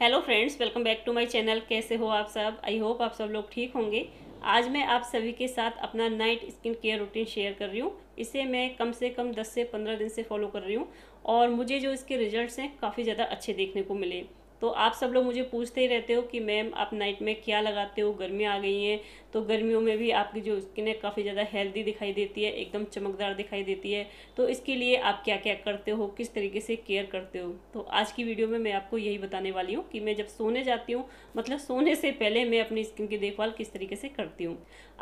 hello friends welcome back to my channel कैसे हो आप सब आई होप आप सब लोग ठीक होंगे आज मैं आप सभी के साथ अपना night skin care routine share कर रही हूँ इसे मैं कम से कम 10 से 15 दिन से फॉलो कर रही हूँ और मुझे जो इसके रिजल्ट्स हैं काफ़ी ज़्यादा अच्छे देखने को मिले तो आप सब लोग मुझे पूछते ही रहते हो कि मैम आप नाइट में क्या लगाते हो गर्मियाँ आ गई हैं तो गर्मियों में भी आपकी जो स्किन है काफ़ी ज़्यादा हेल्दी दिखाई देती है एकदम चमकदार दिखाई देती है तो इसके लिए आप क्या क्या करते हो किस तरीके से केयर करते हो तो आज की वीडियो में मैं आपको यही बताने वाली हूँ कि मैं जब सोने जाती हूँ मतलब सोने से पहले मैं अपनी स्किन की देखभाल किस तरीके से करती हूँ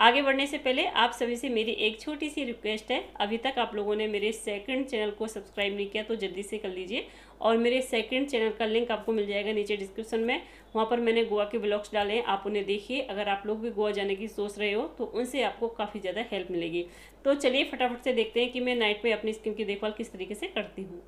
आगे बढ़ने से पहले आप सभी से मेरी एक छोटी सी रिक्वेस्ट है अभी तक आप लोगों ने मेरे सेकेंड चैनल को सब्सक्राइब नहीं किया तो जल्दी से कर लीजिए और मेरे सेकंड चैनल का लिंक आपको मिल जाएगा नीचे डिस्क्रिप्शन में वहाँ पर मैंने गोवा के ब्लॉग्स डाले हैं आप उन्हें देखिए अगर आप लोग भी गोवा जाने की सोच रहे हो तो उनसे आपको काफ़ी ज़्यादा हेल्प मिलेगी तो चलिए फटाफट से देखते हैं कि मैं नाइट में अपनी स्किन की देखभाल किस तरीके से करती हूँ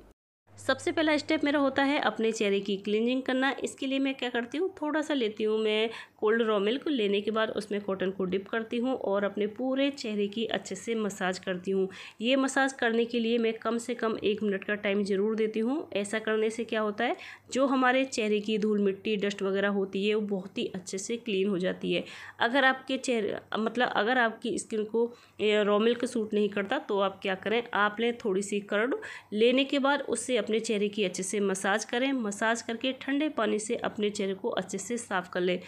सबसे पहला स्टेप मेरा होता है अपने चेहरे की क्लिनिंग करना इसके लिए मैं क्या करती हूँ थोड़ा सा लेती हूँ मैं कोल्ड रॉ मिल्क लेने के बाद उसमें कॉटन को डिप करती हूँ और अपने पूरे चेहरे की अच्छे से मसाज करती हूँ ये मसाज करने के लिए मैं कम से कम एक मिनट का टाइम ज़रूर देती हूँ ऐसा करने से क्या होता है जो हमारे चेहरे की धूल मिट्टी डस्ट वगैरह होती है वो बहुत ही अच्छे से क्लीन हो जाती है अगर आपके चेहरे मतलब अगर आपकी स्किन को रॉ मिल्क सूट नहीं करता तो आप क्या करें आप लें थोड़ी सी कर्ड लेने के बाद उससे अपने चेहरे की अच्छे से मसाज करें मसाज करके ठंडे पानी से अपने चेहरे को अच्छे से साफ़ कर लें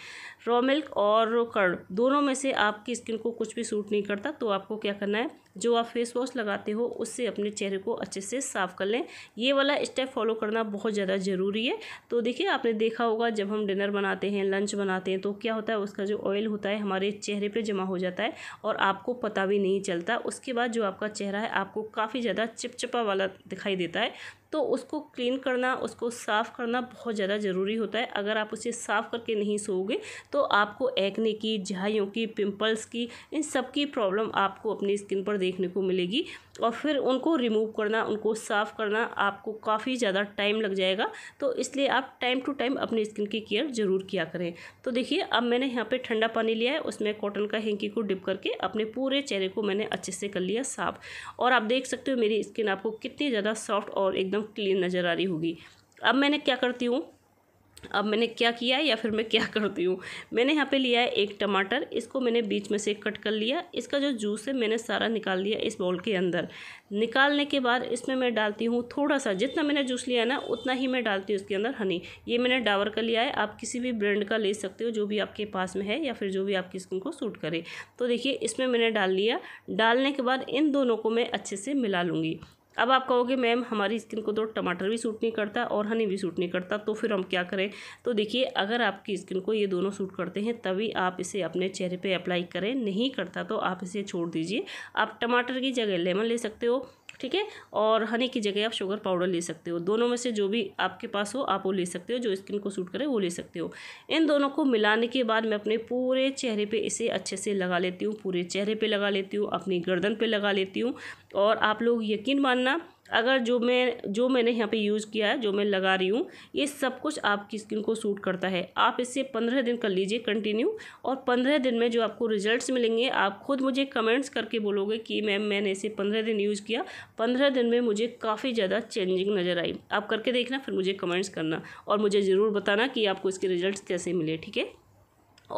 रॉ मिल्क और कर्ड दोनों में से आपकी स्किन को कुछ भी सूट नहीं करता तो आपको क्या करना है जो आप फेस वॉश लगाते हो उससे अपने चेहरे को अच्छे से साफ़ कर लें ये वाला स्टेप फॉलो करना बहुत ज़्यादा ज़रूरी है तो देखिए आपने देखा होगा जब हम डिनर बनाते हैं लंच बनाते हैं तो क्या होता है उसका जो ऑयल होता है हमारे चेहरे पर जमा हो जाता है और आपको पता भी नहीं चलता उसके बाद जो आपका चेहरा है आपको काफ़ी ज़्यादा चिपचिपा वाला दिखाई देता है तो उसको क्लीन करना उसको साफ़ करना बहुत ज़्यादा ज़रूरी होता है अगर आप उसे साफ़ करके नहीं सोओगे तो आपको एक्ने की झाइयों की पिंपल्स की इन सब की प्रॉब्लम आपको अपनी स्किन पर देखने को मिलेगी और फिर उनको रिमूव करना उनको साफ़ करना आपको काफ़ी ज़्यादा टाइम लग जाएगा तो इसलिए आप टाइम टू टाइम अपनी स्किन की केयर ज़रूर किया करें तो देखिए अब मैंने यहाँ पे ठंडा पानी लिया है उसमें कॉटन का हिंकी को डिप करके अपने पूरे चेहरे को मैंने अच्छे से कर लिया साफ़ और आप देख सकते हो मेरी स्किन आपको कितनी ज़्यादा सॉफ्ट और एकदम क्लीन नज़र आ रही होगी अब मैंने क्या करती हूँ अब मैंने क्या किया है या फिर मैं क्या करती हूँ मैंने यहाँ पे लिया है एक टमाटर इसको मैंने बीच में से कट कर लिया इसका जो जूस है मैंने सारा निकाल लिया इस बाउल के अंदर निकालने के बाद इसमें मैं डालती हूँ थोड़ा सा जितना मैंने जूस लिया ना उतना ही मैं डालती हूँ इसके अंदर हनी ये मैंने डावर का लिया है आप किसी भी ब्रांड का ले सकते हो जो भी आपके पास में है या फिर जो भी आपकी स्किन को सूट करे तो देखिए इसमें मैंने डाल लिया डालने के बाद इन दोनों को मैं अच्छे से मिला लूँगी अब आप कहोगे मैम हमारी स्किन को तो टमाटर भी सूट नहीं करता और हनी भी सूट नहीं करता तो फिर हम क्या करें तो देखिए अगर आपकी स्किन को ये दोनों सूट करते हैं तभी आप इसे अपने चेहरे पे अप्लाई करें नहीं करता तो आप इसे छोड़ दीजिए आप टमाटर की जगह लेमन ले सकते हो ठीक है और हनी की जगह आप शुगर पाउडर ले सकते हो दोनों में से जो भी आपके पास हो आप वो ले सकते हो जो स्किन को सूट करे वो ले सकते हो इन दोनों को मिलाने के बाद मैं अपने पूरे चेहरे पे इसे अच्छे से लगा लेती हूँ पूरे चेहरे पे लगा लेती हूँ अपनी गर्दन पे लगा लेती हूँ और आप लोग यकीन मानना अगर जो मैं जो मैंने यहाँ पे यूज़ किया है जो मैं लगा रही हूँ ये सब कुछ आपकी स्किन को सूट करता है आप इससे पंद्रह दिन कर लीजिए कंटिन्यू और पंद्रह दिन में जो आपको रिजल्ट्स मिलेंगे आप खुद मुझे कमेंट्स करके बोलोगे कि मैम मैंने इसे पंद्रह दिन यूज़ किया पंद्रह दिन में मुझे काफ़ी ज़्यादा चेंजिंग नज़र आई आप करके देखना फिर मुझे कमेंट्स करना और मुझे ज़रूर बताना कि आपको इसके रिजल्ट कैसे मिले ठीक है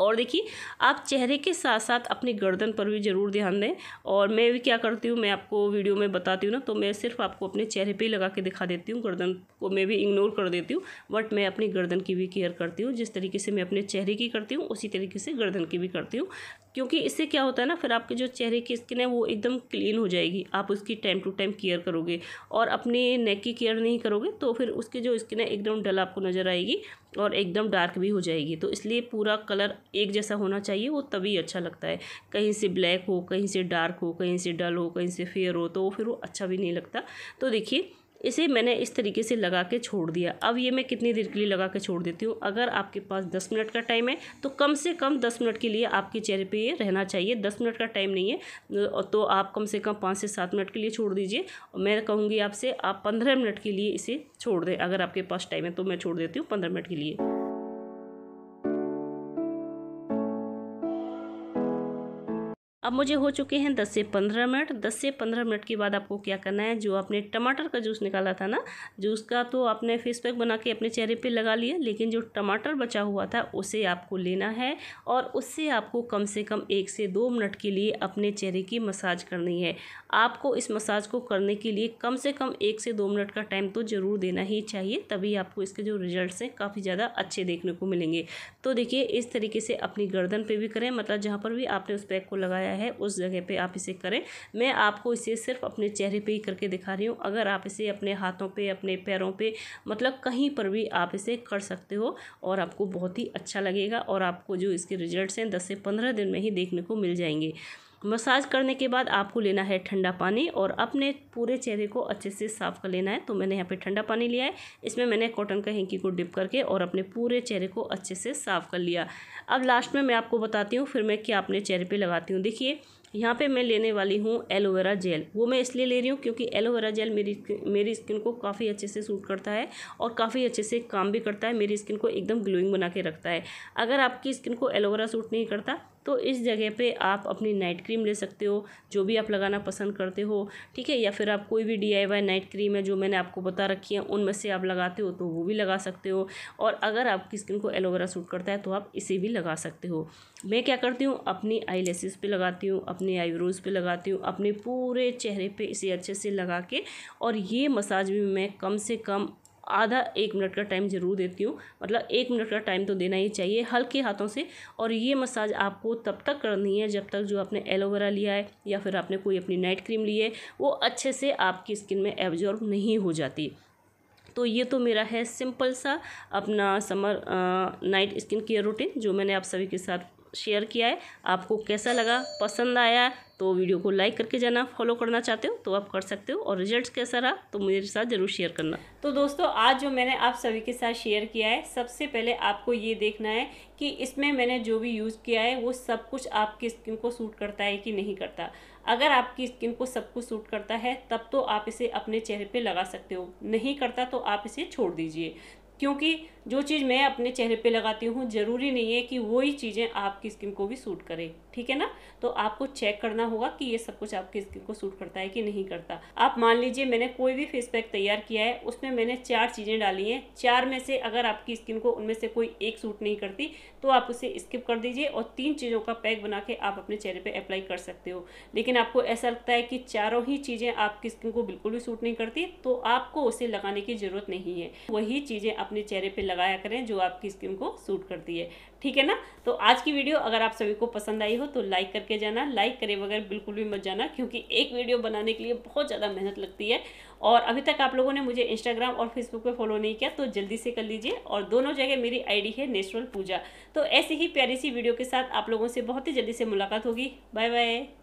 और देखिए आप चेहरे के साथ साथ अपनी गर्दन पर भी ज़रूर ध्यान दें और मैं भी क्या करती हूँ मैं आपको वीडियो में बताती हूँ ना तो मैं सिर्फ आपको अपने चेहरे पे ही लगा के दिखा देती हूँ गर्दन को मैं भी इग्नोर कर देती हूँ बट मैं अपनी गर्दन की भी केयर करती हूँ जिस तरीके से मैं अपने चेहरे की करती हूँ उसी तरीके से गर्दन की भी करती हूँ क्योंकि इससे क्या होता है ना फिर आपके जो चेहरे की स्किन है वो एकदम क्लीन हो जाएगी आप उसकी टाइम टू टाइम केयर करोगे और अपने नेक की केयर नहीं करोगे तो फिर उसकी जो स्किन है एकदम डल आपको नज़र आएगी और एकदम डार्क भी हो जाएगी तो इसलिए पूरा कलर एक जैसा होना चाहिए वो तभी अच्छा लगता है कहीं से ब्लैक हो कहीं से डार्क हो कहीं से डल हो कहीं से फेयर हो तो फिर वो अच्छा भी नहीं लगता तो देखिए इसे मैंने इस तरीके से लगा के छोड़ दिया अब ये मैं कितनी देर के लिए लगा के छोड़ देती हूँ अगर आपके पास दस मिनट का टाइम है तो कम से कम दस मिनट के लिए आपके चेहरे पर ये रहना चाहिए दस मिनट का टाइम नहीं है तो आप कम से कम पाँच से सात मिनट के लिए छोड़ दीजिए मैं कहूँगी आपसे आप पंद्रह मिनट के लिए इसे छोड़ दें अगर आपके पास टाइम है तो मैं छोड़ देती हूँ पंद्रह मिनट के लिए अब मुझे हो चुके हैं दस से पंद्रह मिनट दस से पंद्रह मिनट के बाद आपको क्या करना है जो आपने टमाटर का जूस निकाला था ना जूस का तो आपने फेस पैक बना के अपने चेहरे पे लगा लिया लेकिन जो टमाटर बचा हुआ था उसे आपको लेना है और उससे आपको कम से कम एक से दो मिनट के लिए अपने चेहरे की मसाज करनी है आपको इस मसाज को करने के लिए कम से कम एक से दो मिनट का टाइम तो ज़रूर देना ही चाहिए तभी आपको इसके जो रिजल्ट हैं काफ़ी ज़्यादा अच्छे देखने को मिलेंगे तो देखिए इस तरीके से अपनी गर्दन पर भी करें मतलब जहाँ पर भी आपने उस पैक को लगाया है उस जगह पे आप इसे करें मैं आपको इसे सिर्फ अपने चेहरे पे ही करके दिखा रही हूँ अगर आप इसे अपने हाथों पे अपने पैरों पे मतलब कहीं पर भी आप इसे कर सकते हो और आपको बहुत ही अच्छा लगेगा और आपको जो इसके रिजल्ट्स हैं दस से पंद्रह दिन में ही देखने को मिल जाएंगे मसाज करने के बाद आपको लेना है ठंडा पानी और अपने पूरे चेहरे को अच्छे से साफ़ कर लेना है तो मैंने यहाँ पे ठंडा पानी लिया है इसमें मैंने कॉटन का हैंकी को डिप करके और अपने पूरे चेहरे को अच्छे से साफ़ कर लिया अब लास्ट में मैं आपको बताती हूँ फिर मैं क्या अपने चेहरे पर लगाती हूँ देखिए यहाँ पे मैं लेने वाली हूँ एलोवेरा जेल वो मैं इसलिए ले रही हूँ क्योंकि एलोवेरा जेल मेरी मेरी स्किन को काफ़ी अच्छे से सूट करता है और काफ़ी अच्छे से काम भी करता है मेरी स्किन को एकदम ग्लोइंग बना के रखता है अगर आपकी स्किन को एलोवेरा सूट नहीं करता तो इस जगह पे आप अपनी नाइट क्रीम ले सकते हो जो भी आप लगाना पसंद करते हो ठीक है या फिर आप कोई भी डीआईवाई नाइट क्रीम है जो मैंने आपको बता रखी है उनमें से आप लगाते हो तो वो भी लगा सकते हो और अगर आपकी स्किन को एलोवेरा सूट करता है तो आप इसे भी लगा सकते हो मैं क्या करती हूँ अपनी आई लेसिस लगाती हूँ अपने आईब्रोज़ पे लगाती हूँ अपने पूरे चेहरे पे इसे अच्छे से लगा के और ये मसाज भी मैं कम से कम आधा एक मिनट का टाइम ज़रूर देती हूँ मतलब एक मिनट का टाइम तो देना ही चाहिए हल्के हाथों से और ये मसाज आपको तब तक करनी है जब तक जो आपने एलोवेरा लिया है या फिर आपने कोई अपनी नाइट क्रीम ली है वो अच्छे से आपकी स्किन में एब्जॉर्ब नहीं हो जाती तो ये तो मेरा है सिंपल सा अपना समर आ, नाइट स्किन केयर रूटीन जो मैंने आप सभी के साथ शेयर किया है आपको कैसा लगा पसंद आया तो वीडियो को लाइक करके जाना फॉलो करना चाहते हो तो आप कर सकते हो और रिजल्ट्स कैसा रहा तो मेरे साथ ज़रूर शेयर करना तो दोस्तों आज जो मैंने आप सभी के साथ शेयर किया है सबसे पहले आपको ये देखना है कि इसमें मैंने जो भी यूज़ किया है वो सब कुछ आपकी स्किन को सूट करता है कि नहीं करता अगर आपकी स्किन को सब कुछ सूट करता है तब तो आप इसे अपने चेहरे पर लगा सकते हो नहीं करता तो आप इसे छोड़ दीजिए क्योंकि जो चीज़ मैं अपने चेहरे पे लगाती हूँ ज़रूरी नहीं है कि वही चीज़ें आपकी स्किन को भी सूट करें ठीक है ना तो आपको चेक करना होगा कि ये सब कुछ आपकी स्किन को सूट करता है कि नहीं करता आप मान लीजिए मैंने कोई भी फेस पैक तैयार किया है उसमें मैंने चार चीज़ें डाली हैं चार में से अगर आपकी स्किन को उनमें से कोई एक सूट नहीं करती तो आप उसे स्किप कर दीजिए और तीन चीज़ों का पैक बना के आप अपने चेहरे पर अप्लाई कर सकते हो लेकिन आपको ऐसा लगता है कि चारों ही चीज़ें आपकी स्किन को बिल्कुल भी सूट नहीं करती तो आपको उसे लगाने की ज़रूरत नहीं है वही चीज़ें अपने चेहरे पे लगाया करें जो आपकी स्किन को सूट करती है ठीक है ना तो आज की वीडियो अगर आप सभी को पसंद आई हो तो लाइक करके जाना लाइक करे बगैर बिल्कुल भी मत जाना क्योंकि एक वीडियो बनाने के लिए बहुत ज़्यादा मेहनत लगती है और अभी तक आप लोगों ने मुझे इंस्टाग्राम और फेसबुक पर फॉलो नहीं किया तो जल्दी से कर लीजिए और दोनों जगह मेरी आईडी है नेचुरल पूजा तो ऐसी ही प्यारी सी वीडियो के साथ आप लोगों से बहुत ही जल्दी से मुलाकात होगी बाय बाय